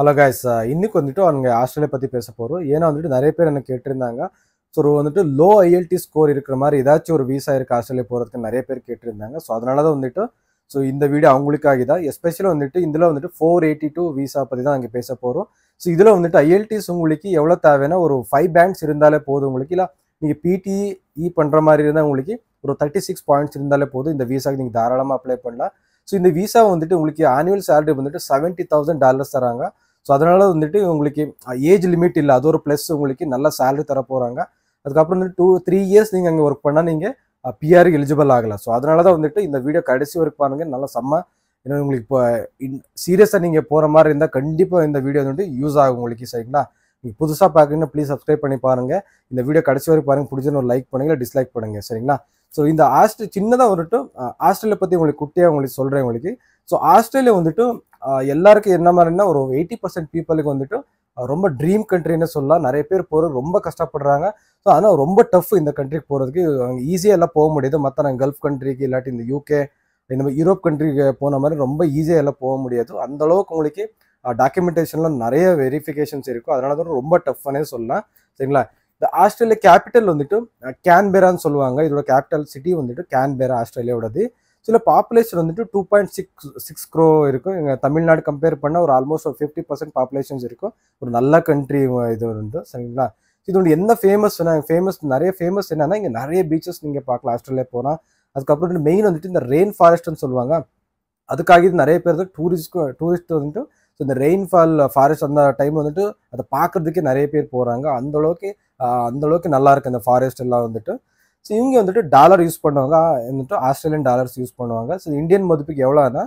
hello guys இன்னைக்கு வந்துட்டு அவங்க ஆஸ்திரேலியா பற்றி பேச போகிறோம் ஏன்னா வந்துட்டு நிறைய பேர் எனக்கு கேட்டிருந்தாங்க ஸோ வந்துட்டு லோ ஐஎல்டி ஸ்கோர் இருக்கிற மாதிரி ஏதாச்சும் ஒரு வீசா இருக்குது ஆஸ்திரேலியா போகிறதுக்கு நிறைய பேர் கேட்டிருந்தாங்க ஸோ அதனால தான் வந்துட்டு ஸோ இந்த வீடியோ அவங்களுக்காக தான் எஸ்பெஷலி வந்துட்டு இதில் வந்துட்டு ஃபோர் எயிட்டி டூ வீசா பற்றி தான் அங்கே பேச போகிறோம் ஸோ இதில் வந்துட்டு ஐஎல்டிஸ் உங்களுக்கு எவ்வளோ தேவைன்னா ஒரு ஃபைவ் பேங்க்ஸ் இருந்தாலே போதும் உங்களுக்கு இல்லை நீங்கள் பிடிஇ இ e பண்ணுற மாதிரி இருந்தால் உங்களுக்கு ஒரு தேர்ட்டி சிக்ஸ் பாயிண்ட்ஸ் இருந்தாலே போதும் இந்த வீசாக்கு நீங்கள் தாராளமாக அப்ளை பண்ணலாம் ஸோ இந்த விசா வந்துட்டு உங்களுக்கு ஆனுவல் சேலரி வந்துட்டு செவன்ட்டி தௌசண்ட் டாலர்ஸ் தராங்க ஸோ அதனால் வந்துட்டு உங்களுக்கு ஏஜ் லிமிட் இல்லை அது ஒரு ப்ளஸ் உங்களுக்கு நல்ல சேலரி தர போகிறாங்க அதுக்கப்புறம் வந்து டூ த்ரீ இயர்ஸ் நீங்கள் அங்கே ஒர்க் பண்ணால் நீங்கள் பிஆர் எலிஜிபிள் ஆகலை ஸோ அதனால தான் வந்துட்டு இந்த வீடியோ கடைசி வரைக்கும் பாருங்கள் நல்லா செம்ம ஏன்னா உங்களுக்கு இப்போ இன் சீரியஸாக நீங்கள் போகிற மாதிரி இருந்தால் கண்டிப்பாக இந்த வீடியோ வந்துட்டு யூஸ் ஆகும் உங்களுக்கு சரிங்களா நீங்கள் புதுசாக பார்க்குறீங்கன்னா ப்ளீஸ் சப்ஸ்கிரைப் பண்ணி பாருங்கள் இந்த வீடியோ கடைசி வரைக்கும் பாருங்கள் பிடிச்சது ஒரு லைக் பண்ணுங்கள் டிஸ்லைக் பண்ணுங்கள் சரிங்களா ஸோ இந்த ஹாஸ்டல் சின்னதாக வந்துட்டு ஹாஸ்டலில் பற்றி உங்களுக்கு குட்டியாக உங்களுக்கு சொல்கிறேன் உங்களுக்கு ஸோ ஆஸ்திரேலியா வந்துட்டு எல்லாருக்கும் என்ன மாதிரின்னா ஒரு எயிட்டி பர்சன்ட் பீப்புளுக்கு வந்துட்டு ரொம்ப ட்ரீம் கண்ட்ரின்னு சொல்லலாம் நிறைய பேர் போகிற ரொம்ப கஷ்டப்படுறாங்க ஸோ அதனால் ரொம்ப டஃப் இந்த கண்ட்ரிக்கு போகிறதுக்கு ஈஸியாக எல்லாம் போக முடியாது மற்ற நாங்கள் கல்ஃப் கண்ட்ரிக்கு இல்லாட்டி இந்த யூகே இந்த மாதிரி யூரோப் கண்ட்ரிக்கு போன மாதிரி ரொம்ப ஈஸியாக எல்லாம் போக முடியாது அந்தளவுக்கு உங்களுக்கு டாக்குமெண்டேஷன்லாம் நிறைய வெரிஃபிகேஷன்ஸ் இருக்கும் அதனால தான் ரொம்ப டஃப்னே சொல்லலாம் சரிங்களா இந்த ஆஸ்திரேலியா கேபிட்டல் வந்துட்டு கேன்பேரான்னு சொல்லுவாங்க இதோட கேபிட்டல் சிட்டி வந்துட்டு கேன்பேரா ஆஸ்திரேலியாவோடது சில பாப்புலேஷன் வந்துட்டு two point six six grow இருக்கும் எங்கள் தமிழ்நாடு கம்பேர் பண்ணால் ஒரு ஆல்மோஸ்ட் ஒரு ஃபிஃப்டி பர்சன்ட் பாப்புலேஷன்ஸ் இருக்கும் ஒரு நல்ல கண்ட்ரி இது வந்து சரிங்களா வந்து என்ன ஃபேமஸ் ஃபேமஸ் நிறைய ஃபேமஸ் என்னன்னா இங்கே நிறைய பீச்சஸ் நீங்கள் பார்க்கலாம் ஆஸ்திரேலியா போனால் அதுக்கப்புறம் மெயின் வந்துட்டு இந்த ரெயின் ஃபாரஸ்ட்னு சொல்லுவாங்க அதுக்காக இது நிறைய பேர் டூரிஸ்ட் டூரிஸ்ட் வந்துட்டு ஸோ இந்த ரெயின்ஃபால் ஃபாரஸ்ட் அந்த டைம் வந்துட்டு அதை பார்க்குறதுக்கே நிறைய பேர் போகிறாங்க அந்தளவுக்கு அந்தளவுக்கு நல்லா இருக்குது அந்த ஃபாரஸ்ட் எல்லாம் வந்துட்டு ஸோ இவங்க வந்துட்டு டாலர் யூஸ் பண்ணுவாங்க வந்துட்டு ஆஸ்திரேலியன் டாலர்ஸ் யூஸ் பண்ணுவாங்க ஸோ இந்தியன் மதிப்புக்கு எவ்வளோனா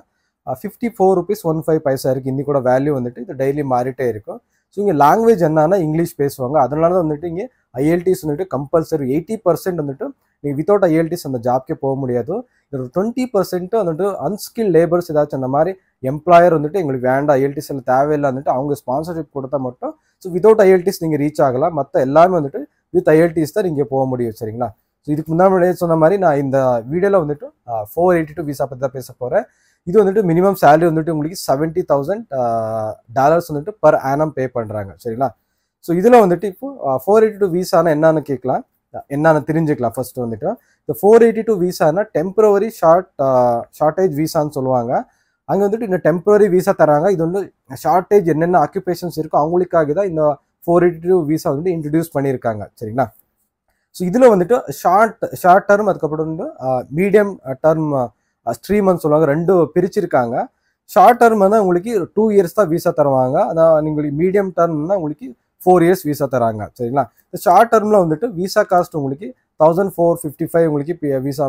fifty four rupees one five paisa இருக்குது இந்த கூட வேல்யூ வந்துட்டு இது டெய்லி மாறிட்டே இருக்கும் ஸோ இங்கே லாங்குவேஜ் என்னன்னா இங்கிலீஷ் பேசுவாங்க அதனால தான் வந்துட்டு இங்கே ஐஎல்டிஸ் வந்துட்டு கம்பல்சரி எயிட்டி பர்சன்ட் வந்துட்டு நீங்கள் வித்தவுட் ஐஎல்டிஸ் அந்த ஜாப்க்கே போக முடியாது ஒரு டுவெண்ட்டி பர்சன்ட் வந்துட்டு அன்ஸ்கில் லேபர்ஸ் ஏதாச்சும் அந்த மாதிரி எம்ப்ளாயர் வந்துட்டு எங்களுக்கு வேண்டாம் ஐஎல்டிஸ் எல்லாம் தேவையில்லை வந்துட்டு அவங்க ஸ்பான்சர்ஷிப் கொடுத்தா மட்டும் ஸோ வித்தவுட் ஐஎல்டிஸ் நீங்கள் ரீச் ஆகலாம் மற்ற எல்லாமே வந்துட்டு வித் ஐஎல்டிஸ் தான் நீங்கள் போக முடியும் சரிங்களா ஸோ இதுக்கு முன்னாடி சொன்ன மாதிரி நான் இந்த வீடியோவில் வந்துட்டு ஃபோர் எயிட்டி டூ விசா பற்றி தான் பேச போகிறேன் இது வந்துட்டு மினிமம் சேலரி வந்துட்டு உங்களுக்கு செவன்ட்டி தௌசண்ட் டாலர்ஸ் வந்துட்டு பர் ஆனம் பே பண்ணுறாங்க சரிங்களா ஸோ இதில் வந்துட்டு இப்போ ஃபோர் எயிட்டி டூ விசானா என்னன்னு கேட்கலாம் என்னன்னு தெரிஞ்சுக்கலாம் ஃபர்ஸ்ட் வந்துட்டு இந்த ஃபோர் எயிட்டி டூ விசானா டெம்பரவரி ஷார்ட் ஷார்டேஜ் விசான்னு சொல்லுவாங்க அங்கே வந்துட்டு இந்த டெம்பரரி விசா தராங்க இது வந்து ஷார்ட்டேஜ் என்னென்ன ஆக்குபேஷன்ஸ் இருக்கோ அவங்களுக்காக தான் இந்த ஃபோர் எயிட்டி டூ விசா வந்துட்டு இன்ட்ரடியூஸ் பண்ணியிருக்காங்க சரிங்களா ஸோ இதில் வந்துட்டு ஷார்ட் ஷார்ட் டேர்ம் அதுக்கப்புறம் வந்து மீடியம் டேர்ம் ஸ்ட்ரீம்னு சொல்லுவாங்க ரெண்டு பிரிச்சிருக்காங்க ஷார்ட் டேர்ம் வந்து உங்களுக்கு டூ இயர்ஸ் தான் வீசா தருவாங்க அதான் நீங்கள் மீடியம் டேர்ம்னா உங்களுக்கு ஃபோர் இயர்ஸ் வீசா தராங்க சரிங்களா இந்த ஷார்ட் டேர்மில் வந்துட்டு வீசா காஸ்ட் உங்களுக்கு தௌசண்ட் ஃபோர் ஃபிஃப்டி ஃபைவ் உங்களுக்கு வீசா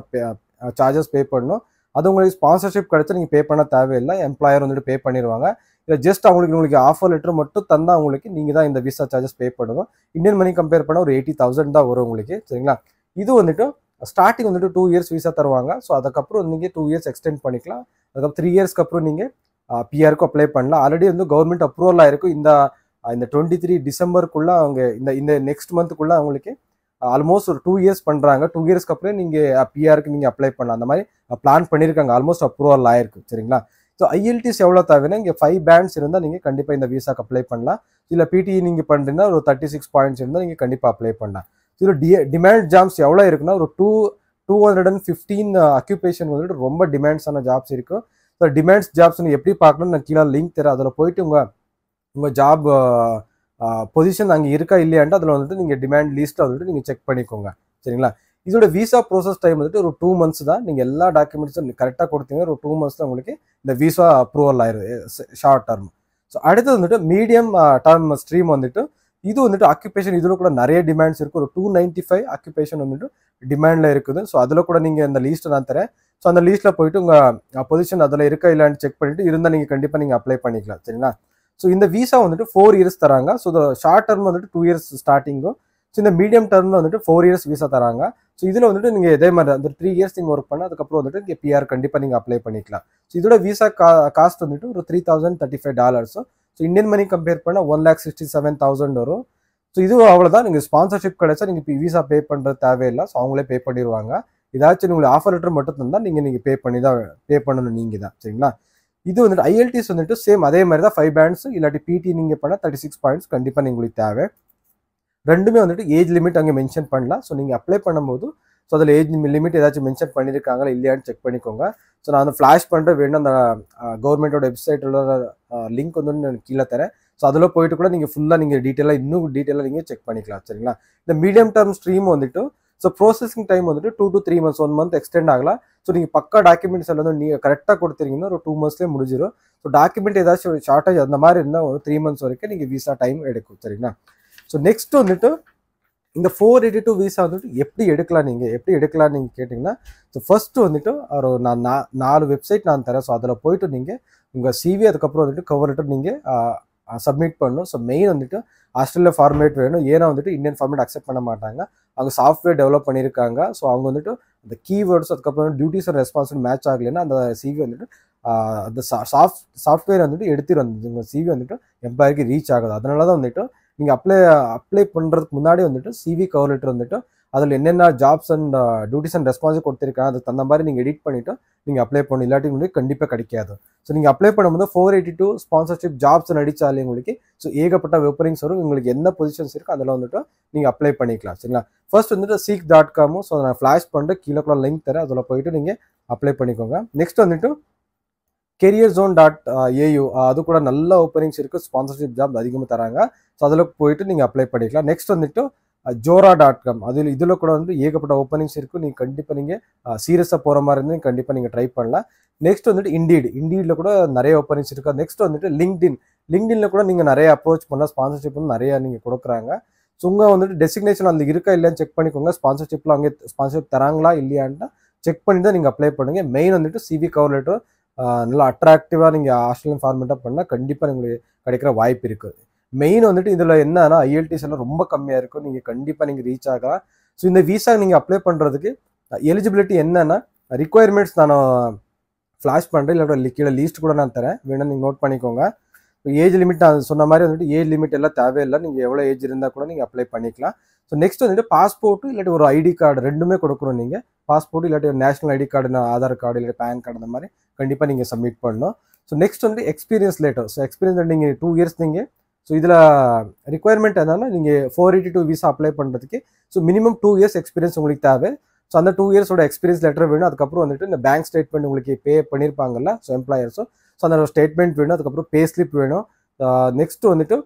சார்ஜஸ் பே பண்ணணும் அது உங்களுக்கு ஸ்பான்சர்ஷிப் கிடைச்சி நீங்கள் பே பண்ண தேவையில்லை எம்ப்ளாயர் வந்துட்டு பே பண்ணிடுவாங்க இல்லை ஜஸ்ட் அவங்களுக்கு உங்களுக்கு ஆஃபர் லெட்டர் மட்டும் தந்தால் உங்களுக்கு நீங்கள் தான் இந்த விசா சார்ஜஸ் பே பண்ணணும் இந்தியன் மணி கம்பேர் பண்ணால் ஒரு எயிட்டி தௌசண்ட் தான் வரும் உங்களுக்கு சரிங்களா இது வந்துட்டு ஸ்டார்டிங் வந்துட்டு டூ இயர்ஸ் விசா தருவாங்க ஸோ அதுக்கப்புறம் நீங்கள் டூ இயர்ஸ் எக்ஸ்டெண்ட் பண்ணிக்கலாம் அதுக்கப்புறம் த்ரீ இயர்ஸ்க்கு அப்புறம் நீங்கள் பிஆருக்கு அப்ளை பண்ணலாம் ஆல்ரெடி வந்து கவர்மெண்ட் அப்ரூவல் ஆயிருக்கும் இந்த இந்த டுவெண்ட்டி த்ரீ டிசம்பருக்குள்ளே அவங்க இந்த இந்த நெக்ஸ்ட் மந்த்துக்குள்ளே அவங்களுக்கு ஆல்மோஸ்ட் ஒரு டூ இயர்ஸ் பண்ணுறாங்க டூ இயர்ஸ்க்கு அப்புறம் நீங்கள் பிஆருக்கு நீங்கள் அப்ளை பண்ணலாம் அந்த மாதிரி பிளான் பண்ணியிருக்காங்க ஆல்மோஸ்ட் அப்ரூவல் ஆயிருக்கு சரிங்களா ஸோ ஐஎல்டிஸ் எவ்வளோ தவிர இங்கே ஃபைவ் பேண்ட்ஸ் இருந்தால் நீங்கள் கண்டிப்பாக இந்த விசாக்கு அப்ளை பண்ணலாம் இல்லை பிடிஇ e நீங்கள் பண்ணுறீங்கன்னா ஒரு தேர்ட்டி சிக்ஸ் பாயிண்ட்ஸ் இருந்தால் நீங்கள் கண்டிப்பாக அப்ளை பண்ணலாம் இதில் டி டிமாண்ட் ஜாப்ஸ் எவ்வளோ இருக்குன்னா ஒரு two two hundred and fifteen occupation வந்துட்டு ரொம்ப டிமாண்ட்ஸான ஜாப்ஸ் இருக்கும் ஸோ டிமாண்ட்ஸ் ஜாப்ஸ் நீங்கள் எப்படி பார்க்கணும்னு நான் கீழே லிங்க் தரேன் அதில் போயிட்டு உங்கள் உங்கள் ஜாப் பொசிஷன் அங்கே இருக்கா இல்லையான்ட்டு அதில் வந்துட்டு நீங்கள் டிமாண்ட் லிஸ்ட்டை வந்துட்டு நீங்கள் செக் பண்ணிக்கோங்க சரிங்களா இதோட விசா ப்ரோசஸ் டைம் வந்துட்டு ஒரு டூ மந்த்ஸ் தான் நீங்கள் எல்லா டாக்குமெண்ட்ஸும் கரெக்டாக கொடுத்தீங்கன்னா ஒரு டூ மந்த்ஸில் உங்களுக்கு இந்த விசா அப்ரூவல் ஆயிருது ஷார்ட் டர்ம் ஸோ அடுத்தது வந்துட்டு மீடியம் டர்ம் ஸ்ட்ரீம் வந்துட்டு இது வந்துட்டு அக்யூபேஷன் இதில் கூட நிறைய டிமாண்ட்ஸ் இருக்குது ஒரு டூ நைன்ட்டி ஃபைவ் அக்யூபேஷன் வந்துட்டு டிமாண்டில் இருக்குது ஸோ அதில் கூட நீங்கள் அந்த லீஸ்ட்டை நான் தரேன் ஸோ அந்த லீஸ்ட்டில் போயிட்டு உங்கள் பொசிஷன் அதில் இருக்கா இல்லான்னு செக் பண்ணிவிட்டு இருந்தால் நீங்கள் கண்டிப்பாக நீங்கள் அப்ளை பண்ணிக்கலாம் சரிங்களா ஸோ இந்த விசா வந்துட்டு ஃபோர் இயர்ஸ் தராங்க ஸோ இந்த ஷார்ட் டர்ம் வந்துட்டு டூ இயர்ஸ் ஸ்டார்டிங்கும் ஸோ இந்த மீடியம் டர்மில் வந்துட்டு ஃபோர் இயர்ஸ் விசா தராங்க ஸோ இதில் வந்துட்டு நீங்கள் இதே மாதிரி அந்த த்ரீ இயர்ஸ் நீங்கள் ஒர்க் பண்ண அதுக்கப்புறம் வந்துட்டு இங்கே பிஆர் கண்டிப்பாக நீங்கள் அப்ளை பண்ணிக்கலாம் ஸோ இதோட விசா கா காஸ்ட் வந்துட்டு ஒரு த்ரீ தௌசண்ட் தேர்ட்டி ஃபைவ் டாலர்ஸும் ஸோ இந்தியன் மணி கம்பேர் பண்ணால் one lakh sixty seven thousand வரும் ஸோ இதுவும் அவ்வளோதான் நீங்கள் ஸ்பான்சர்ஷிப் கிடைச்சா நீங்கள் இப்போ விசா பே பண்ணுற தேவையில்லை ஸோ அவங்களே பே பண்ணிடுவாங்க ஏதாச்சும் உங்களுக்கு ஆஃபர் லெட்டர் மட்டும் தான் நீங்கள் நீங்கள் பே பண்ணி தான் பே பண்ணணும் நீங்கள் தான் சரிங்களா இது வந்துட்டு ஐஎல்டிஸ் வந்துட்டு சேம் அதே மாதிரி தான் ஃபைவ் பேண்ட்ஸ் இல்லாட்டி பிடி நீங்கள் பண்ணால் தேர்ட்டி சிக்ஸ் பாயிண்ட்ஸ் கண்டிப்பாக நீங்களுக்கு உங்களுக்கு தேவை ரெண்டுமே வந்துட்டு ஏஜ் லிமிட் அங்கே மென்ஷன் பண்ணலாம் ஸோ நீங்கள் அப்ளை பண்ணும்போது ஸோ அதில் ஏஜ் லிமிட் ஏதாச்சும் மென்ஷன் பண்ணியிருக்காங்களா இல்லையான்னு செக் பண்ணிக்கோங்க ஸோ நான் அந்த ஃப்ளாஷ் பண்ணுற வேணும் அந்த கவர்மெண்ட்டோட வெப்சைட்டோட லிங்க் வந்து நான் கீழே தரேன் ஸோ அதில் போயிட்டு கூட நீங்கள் ஃபுல்லாக நீங்கள் டீட்டெயிலாக இன்னும் டீட்டெயிலாக நீங்கள் செக் பண்ணிக்கலாம் சரிங்களா இந்த மீடியம் டேர்ம் ஸ்ட்ரீம் வந்துட்டு ஸோ ப்ரோசஸிங் டைம் வந்துட்டு two to three months one month extend ஆகலாம் ஸோ நீங்கள் பக்கா டாக்குமெண்ட்ஸ் எல்லாம் நீங்கள் கரெக்டாக கொடுத்துருங்கன்னா ஒரு டூ மந்த்ஸ்லேயே முடிஞ்சிடும் ஸோ டாக்குமெண்ட் ஏதாச்சும் ஒரு ஷார்ட்டேஜ் அந்த மாதிரி இருந்தால் ஒரு த்ரீ மந்த்ஸ் வரைக்கும் நீங்கள் விசா டைம் எடுக்கும் சரிங்களா ஸோ நெக்ஸ்ட் வந்துட்டு இந்த ஃபோர் எயிட்டி டூ விசா வந்துட்டு எப்படி எடுக்கலாம் நீங்கள் எப்படி எடுக்கலாம் நீங்கள் கேட்டிங்கன்னா ஸோ ஃபஸ்ட்டு வந்துட்டு ஒரு நான் நாலு வெப்சைட் நான் தரேன் ஸோ அதில் போயிட்டு நீங்கள் உங்கள் சிவி அதுக்கப்புறம் வந்துட்டு கவர் லெட்டர் நீங்கள் சப்மிட் பண்ணணும் ஸோ மெயின் வந்துட்டு ஆஸ்திரேலியா ஃபார்மேட் வேணும் ஏன்னா வந்துட்டு இந்தியன் ஃபார்மேட் அக்செப்ட் பண்ண மாட்டாங்க அவங்க சாஃப்ட்வேர் டெவலப் பண்ணியிருக்காங்க ஸோ அவங்க வந்துட்டு அந்த கீவேர்ட்ஸ் அதுக்கப்புறம் டியூட்டிஸ் அண்ட் ரெஸ்பான்ஸ் மேட்ச் ஆகலைன்னா அந்த சிவி வந்துட்டு அந்த சாஃப்ட் சாஃப்ட்வேர் வந்துட்டு எடுத்துகிட்டு வந்து உங்கள் சிவி வந்துட்டு எம்ப்ளாயருக்கு ரீச் ஆகுது அதனால தான் வந்துட்டு நீங்கள் அப்ளை அப்ளை பண்ணுறதுக்கு முன்னாடி வந்துட்டு சிவி கவர் லெட்டர் வந்துட்டு அதில் என்னென்ன jobs and duties and response கொடுத்துருக்கேன் அது தகுந்த மாதிரி நீங்கள் எடிட் பண்ணிவிட்டு நீங்கள் அப்ளை பண்ணணும் இல்லாட்டி உங்களுக்கு கண்டிப்பாக கிடைக்காது ஸோ நீங்கள் அப்ளை பண்ணும்போது four eighty two sponsorship jobs நடித்தாலே உங்களுக்கு ஸோ ஏகப்பட்ட வெப்பரிங்ஸ் வரும் உங்களுக்கு என்ன பொசிஷன்ஸ் இருக்கோ அதில் வந்துட்டு நீங்கள் அப்ளை பண்ணிக்கலாம் சரிங்களா ஃபர்ஸ்ட் வந்துட்டு சீக் டாட் காமும் ஸோ நான் ஃப்ளாஷ் பண்ணிட்டு கீழே கூட லிங்க் தரேன் அதில் போயிட்டு நீங்கள் அப்ளை பண்ணிக்கோங்க நெக்ஸ்ட் வந்துட்டு கெரியர் ஜோன் டாட் ஏயு அது கூட நல்ல ஓப்பனிங்ஸ் இருக்குது ஸ்பான்சர்ஷிப் ஜாப் அதிகமாக தராங்க ஸோ அதில் போயிட்டு நீங்கள் அப்ளை பண்ணிக்கலாம் நெக்ஸ்ட் வந்துட்டு ஜோரா டாட் காம் அதில் இதில் கூட வந்து ஏகப்பட்ட ஓப்பனிங்ஸ் இருக்கும் நீங்கள் கண்டிப்பாக நீங்கள் சீரியஸாக போகிற மாதிரி இருந்தால் கண்டிப்பாக நீங்கள் ட்ரை பண்ணலாம் நெக்ஸ்ட் வந்துட்டு இண்டீடு இண்டீடில் கூட நிறைய ஓப்பனிங்ஸ் இருக்கா நெக்ஸ்ட் வந்துட்டு லிங்க்டின் லிங்க்டின்ல கூட நீங்கள் நிறைய அப்ரோச் பண்ணலாம் ஸ்பான்சர்ஷிப் வந்து நிறையா நீங்கள் கொடுக்குறாங்க ஸோ உங்கள் வந்துட்டு டெசிக்னேஷன் அந்த இருக்கா இல்லையான்னு செக் பண்ணிக்கோங்க ஸ்பான்சர்ஷிப்பில் அங்கே ஸ்பான்சர்ஷிப் தராங்களா இல்லையான்ட்டு செக் பண்ணி தான் நீங்கள் அப்ளை பண்ணுங்கள் மெயின் வந்துட்டு சிவி கவர் லெட்டர் நல்லா அட்ராக்டிவாக நீங்கள் ஆஸ்திரேலியன் ஃபார்மேட்டாக பண்ணால் கண்டிப்பாக உங்களுக்கு கிடைக்கிற வாய்ப்பு இருக்குது மெயின் வந்துட்டு இதில் என்னன்னா ஐஎல்டிஸ் எல்லாம் ரொம்ப கம்மியாக இருக்கும் நீங்கள் கண்டிப்பாக நீங்கள் ரீச் ஆகலாம் ஸோ இந்த விசா நீங்கள் அப்ளை பண்ணுறதுக்கு எலிஜிபிலிட்டி என்னன்னா ரிக்குயர்மெண்ட்ஸ் நான் ஃப்ளாஷ் பண்ணுறேன் இல்லை கீழே லீஸ்ட் கூட நான் தரேன் வேணும் நீங்கள் நோட் பண்ணிக்கோங்க ஏஜ் லிமிட் நான் சொன்ன மாதிரி வந்துட்டு ஏஜ் லிமிட் எல்லாம் தேவையில்லை நீங்கள் எவ்வளோ ஏஜ் இருந்தால் கூட நீங்கள் அப்ளை பண்ணிக்கலாம் ஸோ நெக்ஸ்ட் வந்துட்டு பாஸ்போர்ட்டு இல்லாட்டி ஒரு ஐடி கார்டு ரெண்டுமே கொடுக்குறோம் நீங்கள் பாஸ்போர்ட் இல்லாட்டி ஒரு national ID card Aadhaar card இல்லாட்டி பேன் கார்டு அந்த மாதிரி கண்டிப்பாக நீங்கள் சப்மிட் பண்ணணும் ஸோ நெக்ஸ்ட் வந்து எக்ஸ்பீரியன்ஸ் லேட்டர் ஸோ எக்ஸ்பீரியன்ஸ் நீங்கள் டூ இயர்ஸ் நீங்கள் ஸோ இதில் ரிக்குயர்மெண்ட் என்னன்னா நீங்கள் four eighty two visa apply பண்ணுறதுக்கு so minimum two years experience உங்களுக்கு தேவை ஸோ அந்த டூ இயர்ஸோட எக்ஸ்பீரியன்ஸ் லெட்டர் வேணும் அதுக்கப்புறம் வந்துட்டு இந்த பேங்க் ஸ்டேட்மெண்ட் உங்களுக்கு பே பண்ணியிருப்பாங்கல்ல ஸோ எம்ப்ளாயர்ஸும் ஸோ அந்த ஸ்டேட்மெண்ட் வேணும் அதுக்கப்புறம் பே ஸ்லிப் வேணும் நெக்ஸ்ட்டு வந்துட்டு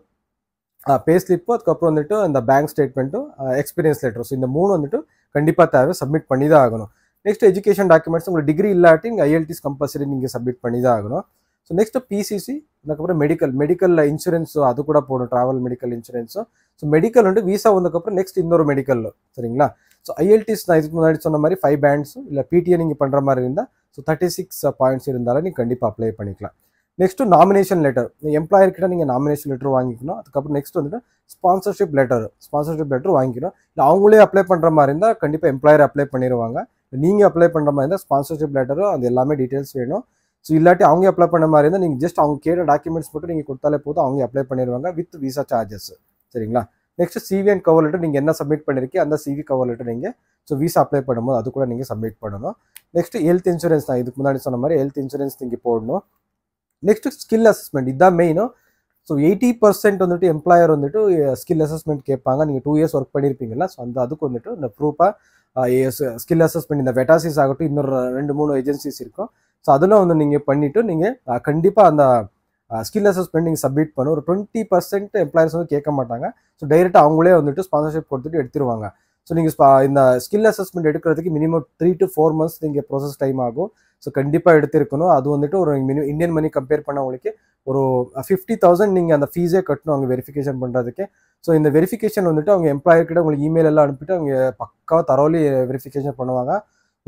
பே ஸ்லிப்பும் அதுக்கப்புறம் வந்துட்டு அந்த பேங்க் ஸ்டேட்மெண்ட்டும் எக்ஸ்பீரியன்ஸ் லெட்டர் ஸோ இந்த மூணு வந்துட்டு கண்டிப்பாக தேவை சப்மிட் பண்ணி தான் ஆகணும் நெக்ஸ்ட் எஜுகேஷன் டாக்குமெண்ட்ஸ் உங்களுக்கு டிகிரி இல்லாட்டி இங்கே ஐஎல்டிஸ் கம்பல்சரி நீங்கள் சப்மிட் பண்ணி தான் ஆகணும் ஸோ நெக்ஸ்ட்டு பிசிசி அதுக்கப்புறம் மெடிக்கல் மெடிக்கலில் இன்சூரன்ஸோ அது கூட போடும் ட்ராவல் மெடிக்கல் இன்சூரன்ஸோ ஸோ மெடிக்கல் வந்து விசா வந்ததுக்கப்புறம் நெக்ஸ்ட் இன்னொரு மெடிக்கல் சரிங்களா ஸோ ஐஎல்டிஸ் நான் இதுக்கு முன்னாடி சொன்ன மாதிரி ஃபைவ் பேண்ட்ஸ் இல்லை பிடிஏ நீங்கள் பண்ணுற மாதிரி இருந்தால் ஸோ தேர்ட்டி சிக்ஸ் பாயிண்ட்ஸ் இருந்தாலும் நீங்கள் கண்டிப்பாக அப்ளை பண்ணிக்கலாம் நெக்ஸ்ட்டு நாமினேஷன் லெட்டர் எம்ப்ளாயர் கிட்ட நீங்கள் நாமினேஷன் லெட்டர் வாங்கிக்கணும் அதுக்கப்புறம் நெக்ஸ்ட் வந்துட்டு ஸ்பான்சர்ஷிப் லெட்டர் ஸ்பான்சர்ஷிப் லெட்டர் வாங்கிக்கணும் இல்லை அவங்களே அப்ளை பண்ணுற மாதிரி இருந்தால் கண்டிப்பாக எம்ப்ளாயர் அப்ளை பண்ணிடுவாங்க நீங்கள் அப்ளை பண்ணுற மாதிரி இருந்தால் ஸ்பான்சர்ஷிப் லெட்டரும் அது எல்லாமே டீட்டெயில்ஸ் வேணும் ஸோ இல்லாட்டி அவங்க அப்ளை பண்ண மாதிரி இருந்தால் நீங்கள் ஜஸ்ட் அவங்க கேட்ட டாக்குமெண்ட்ஸ் மட்டும் நீங்கள் கொடுத்தாலே போதும் அவங்க அப்ளை பண்ணிடுவாங்க வித் விசா சார்ஜஸ் சரிங்களா next CV and cover letter நீங்கள் என்ன சப்மிட் பண்ணிருக்கீங்க அந்த சிவி கவர் லெட்டர் நீங்கள் ஸோ விசா அப்ளை பண்ணும்போது அது கூட நீங்கள் சப்மிட் பண்ணணும் நெக்ஸ்ட் ஹெல்த் இன்சூரன்ஸ் தான் இதுக்கு முன்னாடி சொன்ன மாதிரி ஹெல்த் இன்சூரன்ஸ் நீங்கள் போடணும் நெக்ஸ்ட் ஸ்கில் அசஸ்மெண்ட் இதுதான் மெயினும் ஸோ எயிட்டி பர்சன்ட் வந்துட்டு எம்ப்ளாயர் வந்துட்டு ஸ்கில் அசஸ்மெண்ட் கேட்பாங்க நீங்கள் டூ இயர்ஸ் ஒர்க் பண்ணியிருப்பீங்களா ஸோ அந்த அதுக்கு வந்துட்டு இந்த ப்ரூஃபாக ஸ்கில் அசஸ்மெண்ட் இந்த வெட்டாசிஸ் ஆகட்டும் இன்னொரு ரெண்டு மூணு ஏஜென்சிஸ் இருக்கும் ஸோ அதெல்லாம் வந்து நீங்கள் பண்ணிவிட்டு நீங்கள் கண்டிப்பாக அந்த ஸ்கில் அசஸ்மெண்ட் நீங்கள் சப்மிட் பண்ணு ஒரு டுவெண்ட்டி பர்சன்ட் எம்ப்ளாயர்ஸ் வந்து கேட்க மாட்டாங்க ஸோ டைரெக்டாக அவங்களே வந்துட்டு ஸ்பான்சர்ஷிப் கொடுத்துட்டு எடுத்துருவாங்க ஸோ நீங்கள் ஸ்பா இந்த ஸ்கில் அசஸ்மெண்ட் எடுக்கிறதுக்கு minimum three to four months நீங்கள் ப்ராசஸ் டைம் ஆகும் ஸோ கண்டிப்பாக எடுத்திருக்கணும் அது வந்துட்டு ஒரு மினிமம் இந்தியன் மணி கம்பேர் பண்ண உங்களுக்கு ஒரு ஃபிஃப்டி தௌசண்ட் நீங்கள் அந்த ஃபீஸே கட்டணும் அவங்க வெரிஃபிகேஷன் பண்ணுறதுக்கு ஸோ இந்த வெரிஃபிகேஷன் வந்துட்டு அவங்க எம்ப்ளாயர்கிட்ட உங்களுக்கு இமெயில் எல்லாம் அனுப்பிட்டு அவங்க பக்காவாக தரோலி வெரிஃபிகேஷன் பண்ணுவாங்க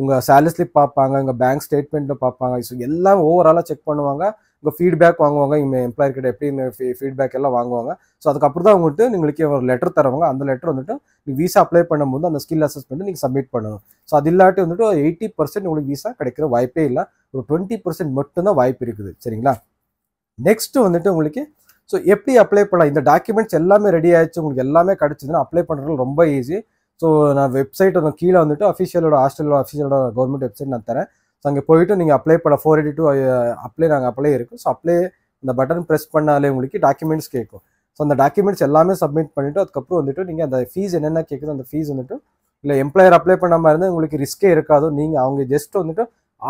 உங்கள் சேலரி ஸ்லிப் பார்ப்பாங்க இங்கே பேங்க் ஸ்டேட்மெண்ட்டும் பார்ப்பாங்க ஸோ எல்லாம் ஓவராலாக செக் பண்ணுவாங்க உங்கள் ஃபீட்பேக் வாங்குவாங்க இவங்க எம்ப்ளாயர்கிட்ட எப்படி இந்த ஃபீட்பேக் எல்லாம் வாங்குவாங்க ஸோ அதுக்கப்புறம் தான் வந்துட்டு உங்களுக்கு ஒரு லெட்டர் தருவாங்க அந்த லெட்டர் வந்துட்டு நீங்கள் வீசா அப்ளை பண்ணும்போது அந்த ஸ்கில் அசஸ்மெண்ட் நீங்கள் சப்மிட் பண்ணணும் ஸோ அது இல்லாட்டி வந்துட்டு எயிட்டி பர்சன்ட் உங்களுக்கு விசா கிடைக்கிற வாய்ப்பே இல்லை ஒரு டுவெண்ட்டி பர்சன்ட் மட்டும்தான் வாய்ப்பு இருக்குது சரிங்களா நெக்ஸ்ட் வந்துட்டு உங்களுக்கு ஸோ எப்படி அப்ளை பண்ணலாம் இந்த டாக்குமெண்ட்ஸ் எல்லாமே ரெடி ஆயிடுச்சு உங்களுக்கு எல்லாமே கிடச்சிதுன்னா அப்ளை பண்ணுறது ரொம்ப ஈஸி ஸோ நான் வெப்சைட் வந்து கீழே வந்துட்டு அஃபிஷியலோட ஹாஸ்டலோட அஃபிஷியலோட கவர்மெண்ட் வெப்சைட் நான் தரேன் ஸோ அங்கே போயிட்டு நீங்கள் அப்ளை பண்ண ஃபோர் எயிட்டி டூ அப்ளை நாங்கள் அப்ளை இருக்கும் ஸோ அப்ளை இந்த பட்டன் ப்ரெஸ் பண்ணாலே உங்களுக்கு டாக்குமெண்ட்ஸ் கேட்கும் ஸோ அந்த டாக்குமெண்ட்ஸ் எல்லாமே சப்மிட் பண்ணிவிட்டு அதுக்கப்புறம் வந்துட்டு நீங்கள் அந்த ஃபீஸ் என்னென்ன கேட்குது அந்த ஃபீஸ் வந்துட்டு இல்லை எம்ப்ளாயர் அப்ளை பண்ண மாதிரி இருந்தால் உங்களுக்கு ரிஸ்க்கே இருக்காதோ நீங்கள் அவங்க ஜஸ்ட் வந்துட்டு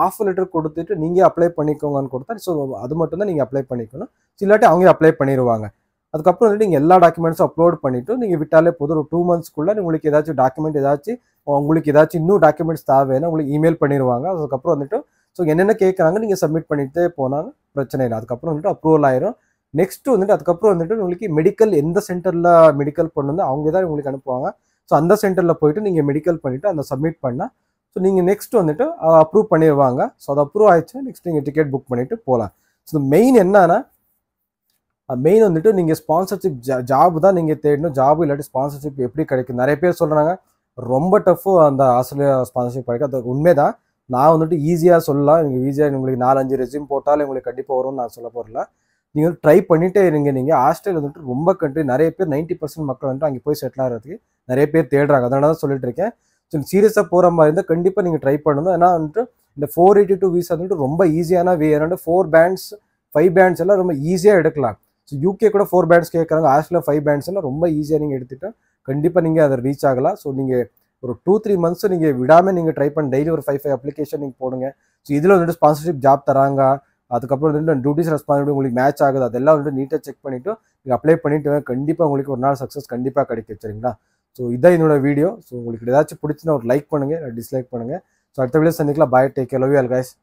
ஆஃப் லெட்டர் கொடுத்துட்டு நீங்கள் அப்ளை பண்ணிக்கோங்கன்னு கொடுத்தா ஸோ அது மட்டும்தான் நீங்கள் அப்ளை பண்ணிக்கணும் இல்லாட்டி அவங்க அப்ளை பண்ணிடுவாங்க அதுக்கப்புறம் வந்து நீங்கள் எல்லா டாக்குமெண்ட்ஸும் அப்லோட் பண்ணிவிட்டு நீங்கள் விட்டாலே போதும் ஒரு டூ மந்த்ஸ்க்குள்ளே உங்களுக்கு ஏதாச்சும் டாக்குமெண்ட் ஏதாச்சும் உங்களுக்கு ஏதாச்சும் இன்னும் டாக்குமெண்ட்ஸ் தேவைன்னா உங்களுக்கு இமெயில் பண்ணிடுவாங்க அதுக்கப்புறம் வந்துட்டு ஸோ என்னென்ன கேட்குறாங்க நீங்கள் சப்மிட் பண்ணிகிட்டே போனால் பிரச்சனை இல்லை அதுக்கப்புறம் வந்துட்டு அப்ரூவல் ஆயிரும் நெக்ஸ்ட்டு வந்துட்டு அதுக்கப்புறம் வந்துட்டு உங்களுக்கு மெடிக்கல் எந்த சென்டரில் மெடிக்கல் பண்ணுந்தோ அவங்க தான் உங்களுக்கு அனுப்புவாங்க ஸோ அந்த சென்டரில் போயிட்டு நீங்கள் மெடிக்கல் பண்ணிவிட்டு அந்த சப்மிட் பண்ணால் ஸோ நீங்கள் நெக்ஸ்ட்டு வந்துட்டு அப்ரூவ் பண்ணிடுவாங்க ஸோ அது அப்ரூவ் ஆயிடுச்சு நெக்ஸ்ட் நீங்கள் டிக்கெட் புக் பண்ணிவிட்டு போகலாம் ஸோ மெயின் என்னன்னா மெயின் வந்துட்டு நீங்கள் ஸ்பான்சர்ஷிப் ஜா ஜாப் தான் நீங்கள் தேடணும் ஜாப் இல்லாட்டி ஸ்பான்சர்ஷிப் எப்படி கிடைக்கும் நிறைய பேர் சொல்கிறாங்க ரொம்ப டஃப்பு அந்த ஆஸ்திரேலியா ஸ்பான்சர்ஷிப் கிடைக்கும் அது உண்மை தான் நான் வந்துட்டு ஈஸியாக சொல்லலாம் நீங்கள் ஈஸியாக உங்களுக்கு நாலஞ்சு ரெசியூம் போட்டாலும் உங்களுக்கு கண்டிப்பாக வரும்னு நான் சொல்ல போகிறல நீங்கள் வந்து ட்ரை பண்ணிகிட்டே இருங்க நீங்கள் ஆஸ்திரேலியா வந்துட்டு ரொம்ப கண்ட்ரி நிறைய பேர் நைன்ட்டி பர்சன்ட் மக்கள் வந்துட்டு அங்கே போய் செட்டில் ஆகிறதுக்கு நிறைய பேர் தேடுறாங்க அதனால தான் சொல்லிட்டு இருக்கேன் ஸோ சீரியஸாக போகிற மாதிரி இருந்தால் கண்டிப்பாக நீங்கள் ட்ரை பண்ணணும் ஏன்னா வந்துட்டு இந்த ஃபோர் எயிட்டி டூ வீஸ் வந்துட்டு ரொம்ப ஈஸியான வே ஏன்னா ஃபோர் பேண்ட்ஸ் ஃபைவ் பேண்ட்ஸ் எல்லாம் ரொம்ப ஈஸியாக எடுக்கலாம் ஸோ யூகே கூட ஃபோர் பேண்ட்ஸ் கேட்குறாங்க ஆஸ்ட்ரேலியா ஃபைவ் பேண்ட்ஸ்னா ரொம்ப ஈஸியாக நீங்கள் எடுத்துகிட்டா கண்டிப்பாக நீங்கள் அதை ரீச் ஆகலாம் ஸோ நீங்கள் ஒரு டூ த்ரீ மந்த்ஸும் நீங்கள் விடாமல் நீங்கள் ட்ரை பண்ணி டெய்லி ஒரு ஃபைவ் ஃபைவ் அப்ளிகேஷன் நீங்கள் போடுங்க ஸோ இதில் வந்துட்டு ஸ்பான்சர்ஷிப் ஜாப் தராங்க அதுக்கப்புறம் வந்துட்டு டியூட்டிஸ் ரெஸ்பான்சிபிலிட்டி உங்களுக்கு மேட்ச் ஆகுது அதெல்லாம் வந்துட்டு நீட்டாக செக் பண்ணிவிட்டு நீங்கள் அப்ளை பண்ணிவிட்டு கண்டிப்பாக உங்களுக்கு ஒரு நாள் சக்ஸஸ் கண்டிப்பாக கிடைக்கும் சரிங்களா ஸோ இதான் என்னோடய வீடியோ ஸோ உங்களுக்கு ஏதாச்சும் பிடிச்சினா ஒரு லைக் பண்ணுங்கள் டிஸ்லைக் பண்ணுங்கள் ஸோ அடுத்த வீடியோ சந்திக்கலாம் bye take love you guys